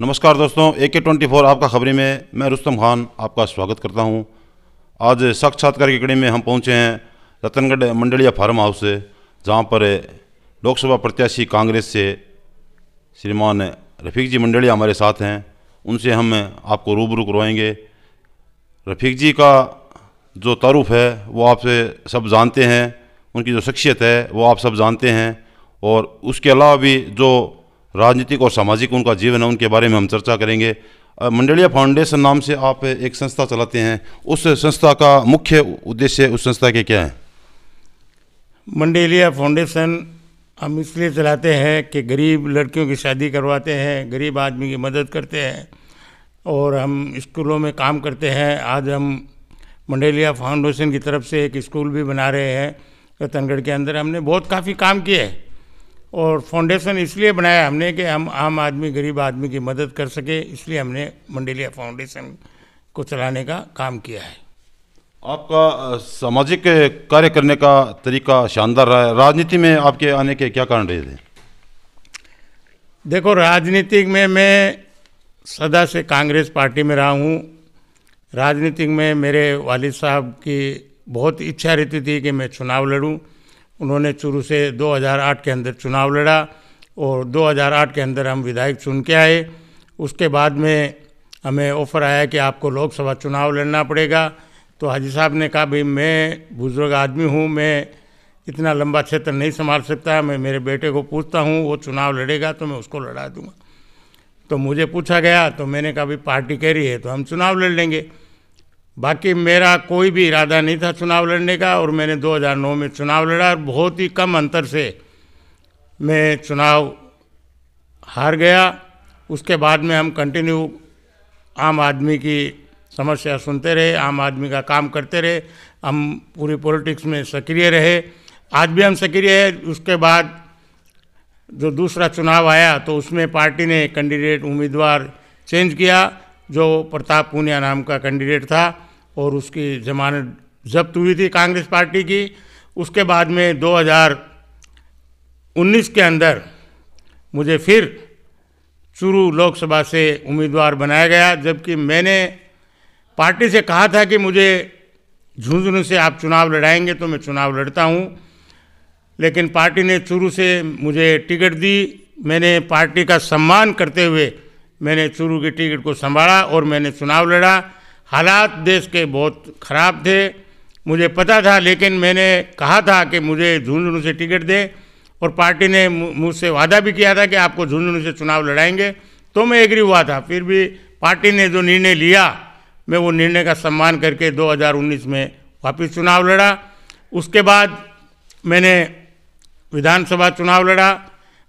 नमस्कार दोस्तों ए के ट्वेंटी फोर आपका खबरी में मैं रुस्तम खान आपका स्वागत करता हूं आज साक्षात्कार की कड़ी में हम पहुंचे हैं रतनगढ़ मंडलिया फार्म हाउस से जहां पर लोकसभा प्रत्याशी कांग्रेस से श्रीमान रफीक जी मंडलिया हमारे साथ हैं उनसे हम आपको रूबरू करवाएंगे रफीक जी का जो तारुफ है वो आपसे सब जानते हैं उनकी जो शख्सियत है वो आप सब जानते हैं और उसके अलावा भी जो राजनीतिक और सामाजिक उनका जीवन है उनके बारे में हम चर्चा करेंगे मंडलिया फाउंडेशन नाम से आप एक संस्था चलाते हैं उस संस्था का मुख्य उद्देश्य उस संस्था के क्या है मंडेलिया फाउंडेशन हम इसलिए चलाते हैं कि गरीब लड़कियों की शादी करवाते हैं गरीब आदमी की मदद करते हैं और हम स्कूलों में काम करते हैं आज हम मंडेलिया फाउंडेशन की तरफ से एक स्कूल भी बना रहे हैं रतनगढ़ के अंदर हमने बहुत काफ़ी काम किए और फाउंडेशन इसलिए बनाया हमने कि हम आम आदमी गरीब आदमी की मदद कर सके इसलिए हमने मंडेलिया फाउंडेशन को चलाने का काम किया है आपका सामाजिक कार्य करने का तरीका शानदार रहा है राजनीति में आपके आने के क्या कारण रहे थे देखो राजनीतिक में मैं सदा से कांग्रेस पार्टी में रहा हूँ राजनीतिक में मेरे वालिद साहब की बहुत इच्छा रहती थी कि मैं चुनाव लड़ूं उन्होंने शुरू से 2008 के अंदर चुनाव लड़ा और 2008 के अंदर हम विधायक चुन के आए उसके बाद में हमें ऑफ़र आया कि आपको लोकसभा चुनाव लड़ना पड़ेगा तो हाजी साहब ने कहा भाई मैं बुज़ुर्ग आदमी हूँ मैं इतना लंबा क्षेत्र नहीं संभाल सकता मैं मेरे बेटे को पूछता हूँ वो चुनाव लड़ेगा तो मैं उसको लड़ा दूँगा तो मुझे पूछा गया तो मैंने कहा भी पार्टी कह रही है तो हम चुनाव लड़ लेंगे बाकी मेरा कोई भी इरादा नहीं था चुनाव लड़ने का और मैंने 2009 में चुनाव लड़ा और बहुत ही कम अंतर से मैं चुनाव हार गया उसके बाद में हम कंटिन्यू आम आदमी की समस्या सुनते रहे आम आदमी का काम करते रहे हम पूरी पॉलिटिक्स में सक्रिय रहे आज भी हम सक्रिय हैं उसके बाद जो दूसरा चुनाव आया तो उसमें पार्टी ने कैंडिडेट उम्मीदवार चेंज किया जो प्रताप पूनिया नाम का कैंडिडेट था और उसकी जमानत जब्त हुई थी कांग्रेस पार्टी की उसके बाद में 2019 के अंदर मुझे फिर चुरू लोकसभा से उम्मीदवार बनाया गया जबकि मैंने पार्टी से कहा था कि मुझे झुंझुनू से आप चुनाव लड़ाएंगे तो मैं चुनाव लड़ता हूँ लेकिन पार्टी ने चुरू से मुझे टिकट दी मैंने पार्टी का सम्मान करते हुए मैंने चुरू की टिकट को संभाला और मैंने चुनाव लड़ा हालात देश के बहुत ख़राब थे मुझे पता था लेकिन मैंने कहा था कि मुझे झुंझुनू से टिकट दे और पार्टी ने मुझसे वादा भी किया था कि आपको झुंझुनू से चुनाव लड़ाएंगे तो मैं एग्री हुआ था फिर भी पार्टी ने जो निर्णय लिया मैं वो निर्णय का सम्मान करके 2019 में वापस चुनाव लड़ा उसके बाद मैंने विधानसभा चुनाव लड़ा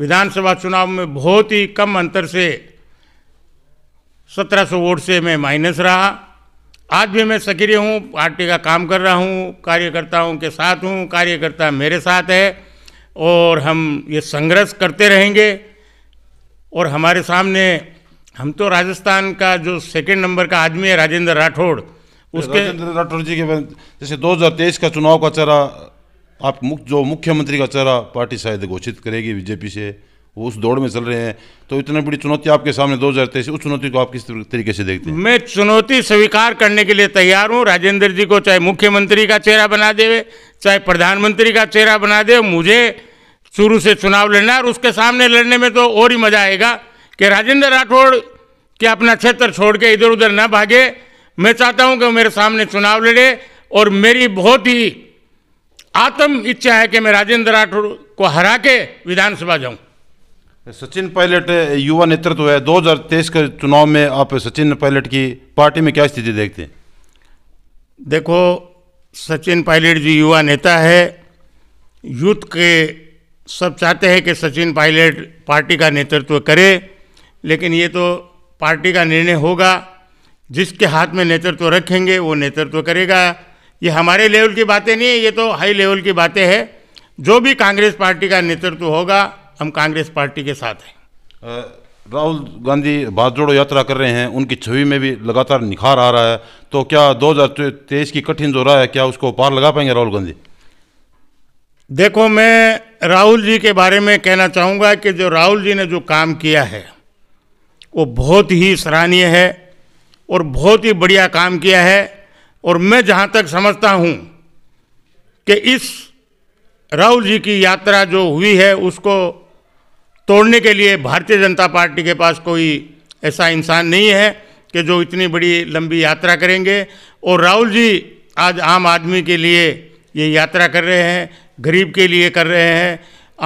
विधानसभा चुनाव में बहुत ही कम अंतर से 1700 वोट से मैं माइनस रहा आज भी मैं सक्रिय हूँ पार्टी का काम कर रहा हूँ कार्यकर्ताओं के साथ हूँ कार्यकर्ता मेरे साथ है और हम ये संघर्ष करते रहेंगे और हमारे सामने हम तो राजस्थान का जो सेकंड नंबर का आदमी है राजेंद्र राठौड़ उसके राजेंद्र राठौड़ जी के जैसे 2023 का चुनाव का चेहरा आप मुख जो मुख्यमंत्री का चेहरा पार्टी शायद घोषित करेगी बीजेपी से वो उस दौड़ में चल रहे हैं तो इतनी बड़ी चुनौती आपके सामने दो हज़ार तेईस उस चुनौती को आप किस तरीके से देखते हैं मैं चुनौती स्वीकार करने के लिए तैयार हूँ राजेंद्र जी को चाहे मुख्यमंत्री का चेहरा बना देवे चाहे प्रधानमंत्री का चेहरा बना दे मुझे शुरू से चुनाव लड़ना और उसके सामने लड़ने में तो और ही मज़ा आएगा कि राजेंद्र राठौड़ के अपना क्षेत्र छोड़ के इधर उधर न भागे मैं चाहता हूँ कि मेरे सामने चुनाव लड़े और मेरी बहुत ही आत्म इच्छा है कि मैं राजेंद्र राठौर को हरा के विधानसभा जाऊं सचिन पायलट युवा नेतृत्व है 2023 के चुनाव में आप सचिन पायलट की पार्टी में क्या स्थिति देखते हैं देखो सचिन पायलट जी युवा नेता है यूथ के सब चाहते हैं कि सचिन पायलट पार्टी का नेतृत्व करे लेकिन ये तो पार्टी का निर्णय होगा जिसके हाथ में नेतृत्व रखेंगे वो नेतृत्व करेगा ये हमारे लेवल की बातें नहीं है ये तो हाई लेवल की बातें हैं जो भी कांग्रेस पार्टी का नेतृत्व होगा हम कांग्रेस पार्टी के साथ हैं राहुल गांधी भारत जोड़ो यात्रा कर रहे हैं उनकी छवि में भी लगातार निखार आ रहा है तो क्या दो की कठिन जो रहा है क्या उसको पार लगा पाएंगे राहुल गांधी देखो मैं राहुल जी के बारे में कहना चाहूँगा कि जो राहुल जी ने जो काम किया है वो बहुत ही सराहनीय है और बहुत ही बढ़िया काम किया है और मैं जहाँ तक समझता हूँ कि इस राहुल जी की यात्रा जो हुई है उसको तोड़ने के लिए भारतीय जनता पार्टी के पास कोई ऐसा इंसान नहीं है कि जो इतनी बड़ी लंबी यात्रा करेंगे और राहुल जी आज आम आदमी के लिए ये यात्रा कर रहे हैं गरीब के लिए कर रहे हैं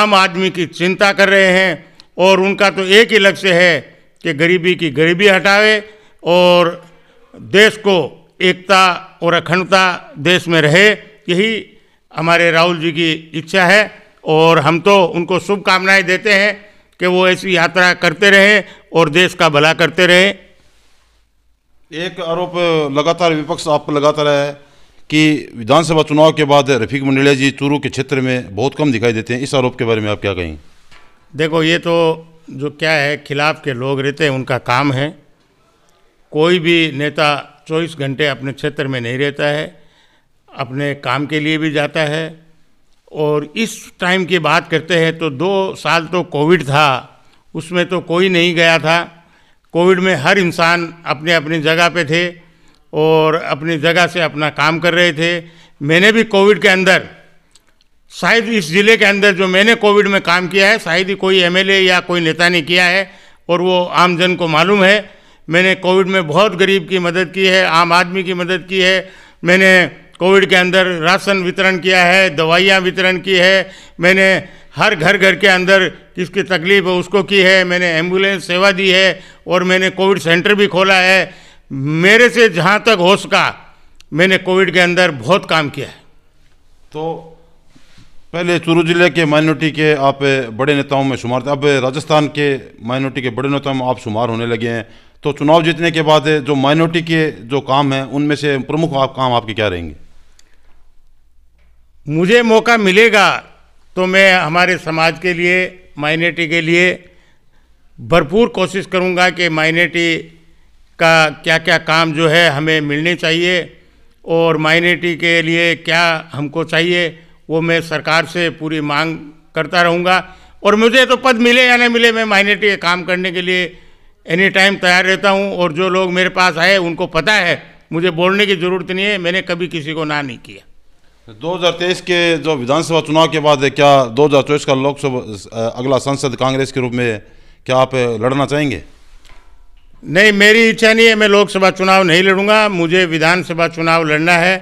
आम आदमी की चिंता कर रहे हैं और उनका तो एक ही लक्ष्य है कि गरीबी की गरीबी हटावे और देश को एकता और अखंडता देश में रहे यही हमारे राहुल जी की इच्छा है और हम तो उनको शुभकामनाएं देते हैं कि वो ऐसी यात्रा करते रहे और देश का भला करते रहे एक आरोप लगातार विपक्ष आप लगा है कि विधानसभा चुनाव के बाद रफीक मंडलिया जी चूरू के क्षेत्र में बहुत कम दिखाई देते हैं इस आरोप के बारे में आप क्या कहें देखो ये तो जो क्या है खिलाफ के लोग रहते हैं उनका काम है कोई भी नेता चौबीस घंटे अपने क्षेत्र में नहीं रहता है अपने काम के लिए भी जाता है और इस टाइम की बात करते हैं तो दो साल तो कोविड था उसमें तो कोई नहीं गया था कोविड में हर इंसान अपने अपनी जगह पे थे और अपनी जगह से अपना काम कर रहे थे मैंने भी कोविड के अंदर शायद इस ज़िले के अंदर जो मैंने कोविड में काम किया है शायद ही कोई एमएलए या कोई नेता ने किया है और वो आमजन को मालूम है मैंने कोविड में बहुत गरीब की मदद की है आम आदमी की मदद की है मैंने कोविड के अंदर राशन वितरण किया है दवाइयाँ वितरण की है मैंने हर घर घर के अंदर किसकी तकलीफ है उसको की है मैंने एम्बुलेंस सेवा दी है और मैंने कोविड सेंटर भी खोला है मेरे से जहाँ तक हो सका मैंने कोविड के अंदर बहुत काम किया है तो पहले चूरू जिले के माइनॉरिटी के आप बड़े नेताओं में शुमार थे अब राजस्थान के माइनॉरिटी के बड़े नेताओं में आप शुमार होने लगे हैं तो चुनाव जीतने के बाद जो माइनॉरिटी के जो काम हैं उनमें से प्रमुख आप काम आपके क्या रहेंगे मुझे मौका मिलेगा तो मैं हमारे समाज के लिए माइनॉरिटी के लिए भरपूर कोशिश करूंगा कि माइनॉरिटी का क्या क्या काम जो है हमें मिलने चाहिए और माइनॉरिटी के लिए क्या हमको चाहिए वो मैं सरकार से पूरी मांग करता रहूँगा और मुझे तो पद मिले या ना मिले मैं माइनॉरिटी के काम करने के लिए एनी टाइम तैयार रहता हूँ और जो लोग मेरे पास आए उनको पता है मुझे बोलने की ज़रूरत नहीं है मैंने कभी किसी को ना नहीं किया 2023 के जो विधानसभा चुनाव के बाद है क्या 2024 का लोकसभा अगला संसद कांग्रेस के रूप में क्या आप लड़ना चाहेंगे नहीं मेरी इच्छा नहीं है मैं लोकसभा चुनाव नहीं लड़ूंगा मुझे विधानसभा चुनाव लड़ना है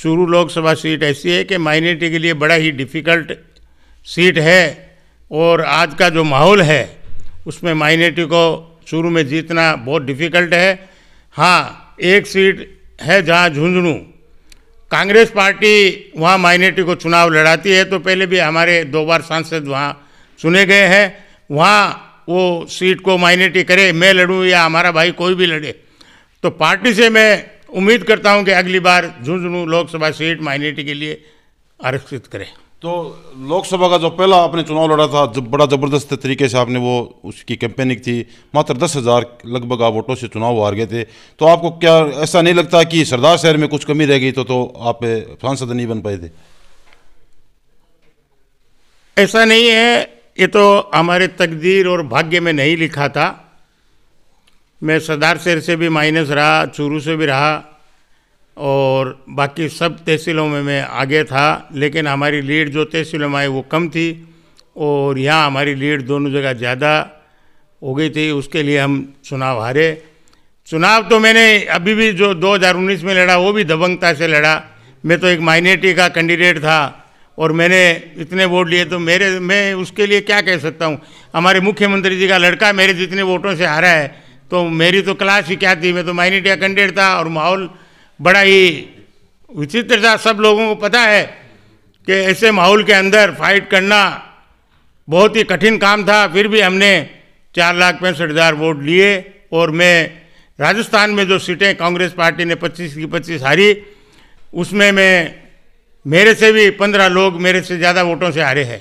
चूरू लोकसभा सीट ऐसी है कि माइनॉरिटी के लिए बड़ा ही डिफ़िकल्ट सीट है और आज का जो माहौल है उसमें माइनॉरिटी को शुरू में जीतना बहुत डिफिकल्ट है हाँ एक सीट है जहाँ झुंझुनू कांग्रेस पार्टी वहाँ माइनॉरिटी को चुनाव लड़ाती है तो पहले भी हमारे दो बार सांसद वहाँ चुने गए हैं वहाँ वो सीट को माइनॉरिटी करे मैं लड़ूँ या हमारा भाई कोई भी लड़े तो पार्टी से मैं उम्मीद करता हूँ कि अगली बार झुंझुनू लोकसभा सीट माइनॉरिटी के लिए आरक्षित करें तो लोकसभा का जो पहला आपने चुनाव लड़ा था जब बड़ा ज़बरदस्त तरीके से आपने वो उसकी कैंपेनिंग थी मात्र दस हज़ार लगभग आप वोटों से चुनाव हार गए थे तो आपको क्या ऐसा नहीं लगता कि सरदार शहर में कुछ कमी रह गई तो तो आप सांसद नहीं बन पाए थे ऐसा नहीं है ये तो हमारे तकदीर और भाग्य में नहीं लिखा था मैं सरदार शहर से भी माइनस रहा चूरू से भी रहा और बाकी सब तहसीलों में मैं आगे था लेकिन हमारी लीड जो तहसीलों में आई वो कम थी और यहाँ हमारी लीड दोनों जगह ज़्यादा हो गई थी उसके लिए हम चुनाव हारे चुनाव तो मैंने अभी भी जो 2019 में लड़ा वो भी दबंगता से लड़ा मैं तो एक माइनॉरिटी का कैंडिडेट था और मैंने इतने वोट लिए तो मेरे मैं उसके लिए क्या कह सकता हूँ हमारे मुख्यमंत्री जी का लड़का मेरे जितने वोटों से हारा है तो मेरी तो क्लास ही क्या थी मैं तो माइनॉरिटी का कैंडिडेट था और माहौल बड़ा ही विचित्र था सब लोगों को पता है कि ऐसे माहौल के अंदर फाइट करना बहुत ही कठिन काम था फिर भी हमने चार लाख पैंसठ हज़ार वोट लिए और मैं राजस्थान में जो सीटें कांग्रेस पार्टी ने 25 की 25 हारी उसमें मैं मेरे से भी 15 लोग मेरे से ज़्यादा वोटों से हारे हैं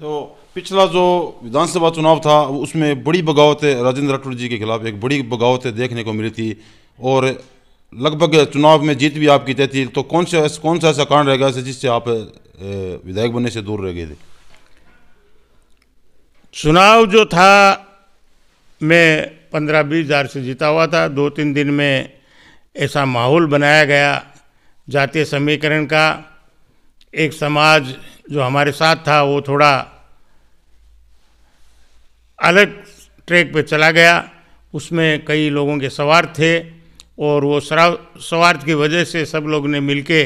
तो पिछला जो विधानसभा चुनाव था उसमें बड़ी बगावतें राजेंद्र राठौड़ जी के खिलाफ एक बड़ी बगावतें देखने को मिली थी और लगभग चुनाव में जीत भी आपकी तय थी तो कौन सा कौन सा ऐसा कारण रह गया जिससे आप विधायक बनने से दूर रह गए थे चुनाव जो था मैं पंद्रह बीस हज़ार से जीता हुआ था दो तीन दिन में ऐसा माहौल बनाया गया जातीय समीकरण का एक समाज जो हमारे साथ था वो थोड़ा अलग ट्रैक पे चला गया उसमें कई लोगों के सवार थे और वो शराब स्वार्थ की वजह से सब लोग ने मिलके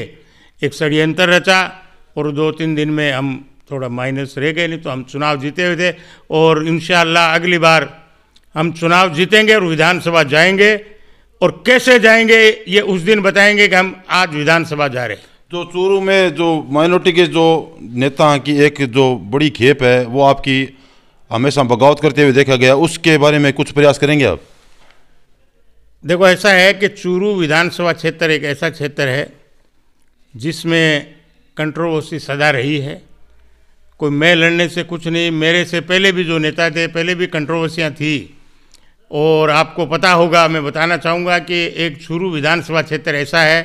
एक षड्यंत्र रचा और दो तीन दिन में हम थोड़ा माइनस रह गए नहीं तो हम चुनाव जीते हुए थे और इन अगली बार हम चुनाव जीतेंगे और विधानसभा जाएंगे और कैसे जाएंगे ये उस दिन बताएंगे कि हम आज विधानसभा जा रहे हैं तो चूरू में जो माइनॉरिटी के जो नेता की एक जो बड़ी खेप है वो आपकी हमेशा बगावत करते हुए देखा गया उसके बारे में कुछ प्रयास करेंगे आप देखो ऐसा है कि चूरू विधानसभा क्षेत्र एक ऐसा क्षेत्र है जिसमें कंट्रोवर्सी सदा रही है कोई मैं लड़ने से कुछ नहीं मेरे से पहले भी जो नेता थे पहले भी कंट्रोवर्सियाँ थी और आपको पता होगा मैं बताना चाहूँगा कि एक चूरू विधानसभा क्षेत्र ऐसा है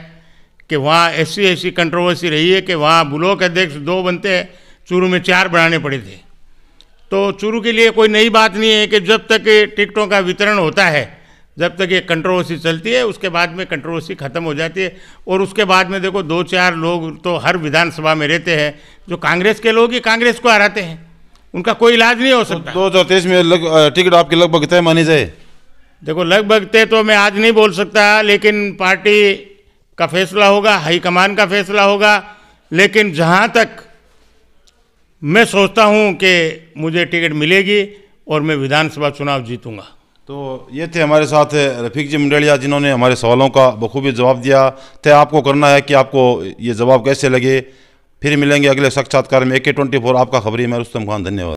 कि वहाँ ऐसी ऐसी कंट्रोवर्सी रही है कि वहाँ ब्लॉक अध्यक्ष दो बनते चूरू में चार बनाने पड़े थे तो चूरू के लिए कोई नई बात नहीं है कि जब तक टिकटों का वितरण होता है जब तक ये कंट्रोवर्सी चलती है उसके बाद में कंट्रोवर्सी ख़त्म हो जाती है और उसके बाद में देखो दो चार लोग तो हर विधानसभा में रहते हैं जो कांग्रेस के लोग ही कांग्रेस को हराते हैं उनका कोई इलाज नहीं हो तो सकता दो हज़ार तेईस में लग, टिकट आपके लगभग तय मानी जाए देखो लगभग तय तो मैं आज नहीं बोल सकता लेकिन पार्टी का फैसला होगा हाईकमान का फैसला होगा लेकिन जहाँ तक मैं सोचता हूँ कि मुझे टिकट मिलेगी और मैं विधानसभा चुनाव जीतूँगा तो ये थे हमारे साथ रफीक जी मंडेलिया जिन्होंने हमारे सवालों का बखूबी जवाब दिया तय आपको करना है कि आपको ये जवाब कैसे लगे फिर मिलेंगे अगले साक्षात्कार में ए के ट्वेंटी फोर आपका खबरी मैं रुस्तम खान धन्यवाद